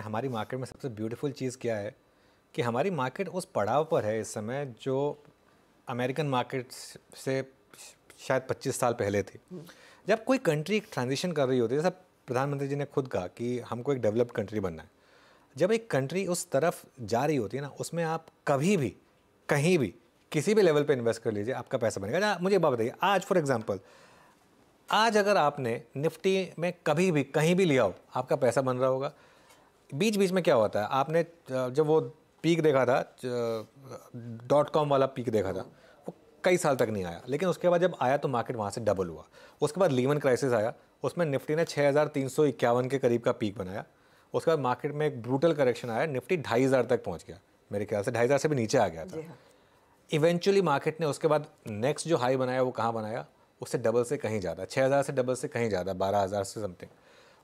हमारी मार्केट में सबसे ब्यूटीफुल चीज़ क्या है कि हमारी मार्केट उस पड़ाव पर है इस समय जो अमेरिकन मार्केट से शायद 25 साल पहले थी जब कोई कंट्री एक ट्रांजिशन कर रही होती है जैसा प्रधानमंत्री जी ने खुद कहा कि हमको एक डेवलप्ड कंट्री बनना है जब एक कंट्री उस तरफ जा रही होती है ना उसमें आप कभी भी कहीं भी किसी भी लेवल पर इन्वेस्ट कर लीजिए आपका पैसा बनेगा अच्छा, मुझे बात बताइए आज फॉर एग्जाम्पल आज अगर आपने निफ्टी में कभी भी कहीं भी लिया हो आपका पैसा बन रहा होगा बीच बीच में क्या होता है आपने जब वो पीक देखा था डॉट कॉम वाला पीक देखा था वो कई साल तक नहीं आया लेकिन उसके बाद जब आया तो मार्केट वहाँ से डबल हुआ उसके बाद लीवन क्राइसिस आया उसमें निफ्टी ने छः के करीब का पीक बनाया उसके बाद मार्केट में एक ब्रूटल करेक्शन आया निफ्टी ढाई हज़ार तक पहुँच गया मेरे ख्याल से ढाई हज़ार से भी नीचे आ गया था इवेंचुअली हाँ। मार्केट ने उसके बाद नेक्स्ट जो हाई बनाया वो कहाँ बनाया उससे डबल से कहीं ज़्यादा छः हज़ार से डबल से कहीं ज़्यादा बारह हज़ार से समथिंग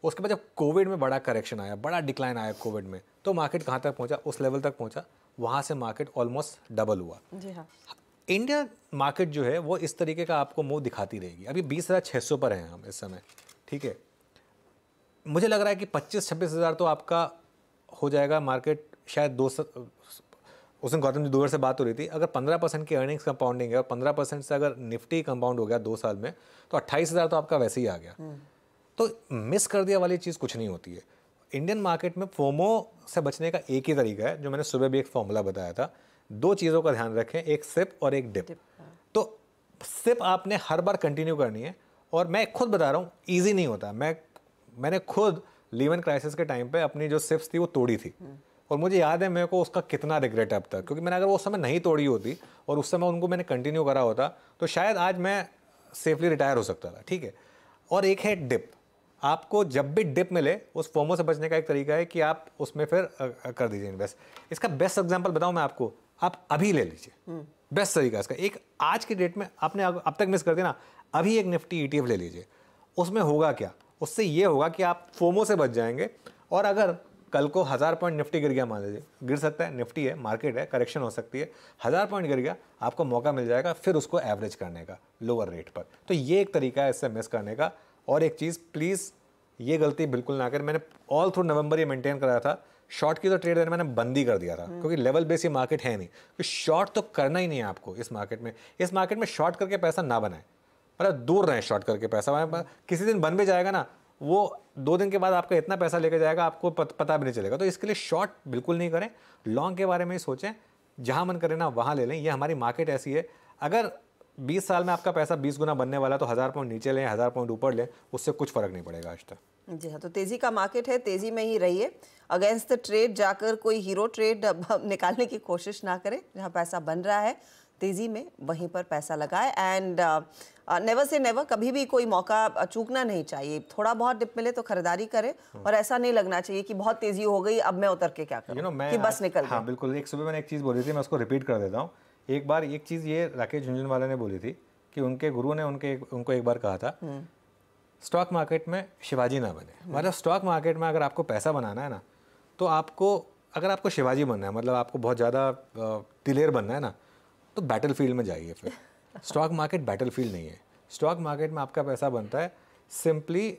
उसके बाद जब कोविड में बड़ा करेक्शन आया बड़ा डिक्लाइन आया कोविड में तो मार्केट कहाँ तक पहुँचा उस लेवल तक पहुँचा वहाँ से मार्केट ऑलमोस्ट डबल हुआ जी हाँ इंडिया मार्केट जो है वो इस तरीके का आपको मुंह दिखाती रहेगी अभी बीस हज़ार छः सौ पर हैं हम इस समय ठीक है मुझे लग रहा है कि पच्चीस छब्बीस हज़ार तो आपका हो जाएगा मार्केट शायद दो सौ उस दिन गौतम जी दूर से बात हो रही थी अगर पंद्रह परसेंट की अर्निंग्स कंपाउंडिंग है और पंद्रह परसेंट से अगर निफ्टी कंपाउंड हो गया दो साल में तो अट्ठाईस हज़ार तो आपका वैसे ही आ गया हम्म। तो मिस कर दिया वाली चीज़ कुछ नहीं होती है इंडियन मार्केट में फोमो से बचने का एक ही तरीका है जो मैंने सुबह भी एक फॉर्मूला बताया था दो चीज़ों का ध्यान रखें एक सिप और एक डिप, हाँ। तो सिप आपने हर बार कंटिन्यू करनी है और मैं खुद बता रहा हूँ ईजी नहीं होता मैं मैंने खुद लीवन क्राइसिस के टाइम पे अपनी जो सिप्स थी वो तोड़ी थी हम्म। और मुझे याद है मेरे को उसका कितना रिग्रेट अब तक क्योंकि मैंने अगर वो उस समय नहीं तोड़ी होती और उस समय उनको मैंने कंटिन्यू करा होता तो शायद आज मैं सेफली रिटायर हो सकता था ठीक है और एक है डिप आपको जब भी डिप मिले उस फोमो से बचने का एक तरीका है कि आप उसमें फिर कर दीजिए इन्वेस्ट इसका बेस्ट एग्जाम्पल बताऊँ मैं आपको आप अभी ले लीजिए बेस्ट हम्म। तरीका इसका एक आज के डेट में आपने अब तक मिस कर दिया ना अभी एक निफ्टी ई e ले लीजिए उसमें होगा क्या उससे ये होगा कि आप फोमो से बच जाएंगे और अगर कल को हज़ार पॉइंट निफ्टी गिर गया मान लीजिए गिर सकता है निफ्टी है मार्केट है करेक्शन हो सकती है हज़ार पॉइंट गिर गया आपको मौका मिल जाएगा फिर उसको एवरेज करने का लोअर रेट पर तो ये एक तरीका है इससे मिस करने का और एक चीज़ प्लीज़ ये गलती बिल्कुल ना करें मैंने ऑल थ्रू नवंबर ये मेंटेन कराया था शॉर्ट की तो ट्रेड मैंने बंद ही कर दिया था हम्म। क्योंकि लेवल बेस ये मार्केट है नहीं तो शॉर्ट तो करना ही नहीं है आपको इस मार्केट में इस मार्केट में शॉर्ट करके पैसा ना बनाए मतलब दूर रहें शॉर्ट करके पैसा बनाए किसी दिन बन भी जाएगा ना वो दो दिन के बाद आपका इतना पैसा लेकर जाएगा आपको पता भी नहीं चलेगा तो इसके लिए शॉर्ट बिल्कुल नहीं करें लॉन्ग के बारे में ही सोचें जहाँ मन करें ना वहाँ ले लें ये हमारी मार्केट ऐसी है अगर बीस साल में आपका पैसा बीस गुना बनने वाला तो हज़ार पॉइंट नीचे लें हज़ार पॉइंट ऊपर लें उससे कुछ फ़र्क नहीं पड़ेगा आज तक जी हाँ तो तेज़ी का मार्केट है तेज़ी में ही रहिए अगेंस्ट द ट्रेड जाकर कोई हीरो ट्रेड निकालने की कोशिश ना करें जहाँ पैसा बन रहा है तेज़ी में वहीं पर पैसा लगाए एंड नेवर से नेवर कभी भी कोई मौका चूकना नहीं चाहिए थोड़ा बहुत डिप मिले तो खरीदारी करें हम्म। और ऐसा नहीं लगना चाहिए कि बहुत तेज़ी हो गई अब मैं उतर के क्या करूँ you know, कि बस निकल हाँ बिल्कुल एक सुबह मैंने एक चीज़ बोली थी मैं उसको रिपीट कर देता हूँ एक बार एक चीज़ ये राकेश झुंझुनवाला ने बोली थी कि उनके गुरु ने उनके उनको एक बार कहा था हम्म। स्टॉक मार्केट में शिवाजी ना बने हम्म। मतलब स्टॉक मार्केट में अगर आपको पैसा बनाना है ना तो आपको अगर आपको शिवाजी बनना है मतलब आपको बहुत ज़्यादा दिलेर बनना है ना तो बैटल फील्ड में जाइए फिर स्टॉक मार्केट बैटल फील्ड नहीं है स्टॉक मार्केट में आपका पैसा बनता है simply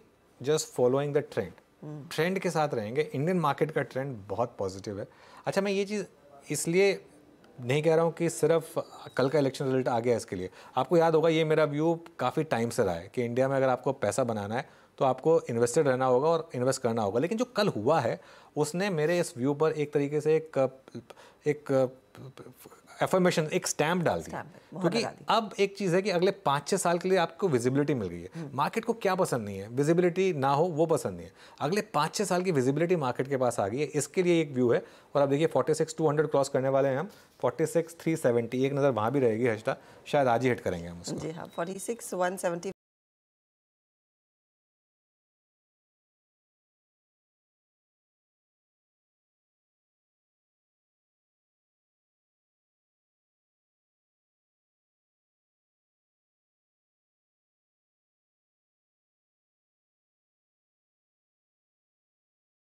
just following the trend trend के साथ रहेंगे इंडियन मार्केट का ट्रेंड बहुत पॉजिटिव है अच्छा मैं ये चीज़ इसलिए नहीं कह रहा हूँ कि सिर्फ कल का इलेक्शन रिजल्ट आ गया इसके लिए आपको याद होगा ये मेरा व्यू काफ़ी टाइम से रहा है कि इंडिया में अगर आपको पैसा बनाना है तो आपको इन्वेस्टेड रहना होगा और इन्वेस्ट करना होगा लेकिन जो कल हुआ है उसने मेरे इस व्यू पर एक तरीके से एक एक एफर्मेशन एक स्टैम्प डाल दिया क्योंकि अब एक चीज़ है कि अगले पाँच छः साल के लिए आपको विजिबिलिटी मिल गई है मार्केट हम्म। को क्या पसंद नहीं है विजिबिलिटी ना हो वो पसंद नहीं है अगले पाँच छः साल की विजिबिलिटी मार्केट के पास आ गई है इसके लिए एक व्यू है और आप देखिए forty six two hundred cross करने वाले हैं हम फोर्टी सिक्स थ्री सेवेंटी एक नज़र वहाँ भी रहेगी हर्षता शायद आज ही हिट करेंगे हम उसको जी हाँ फोर्टी सिक्स वन सेवेंटी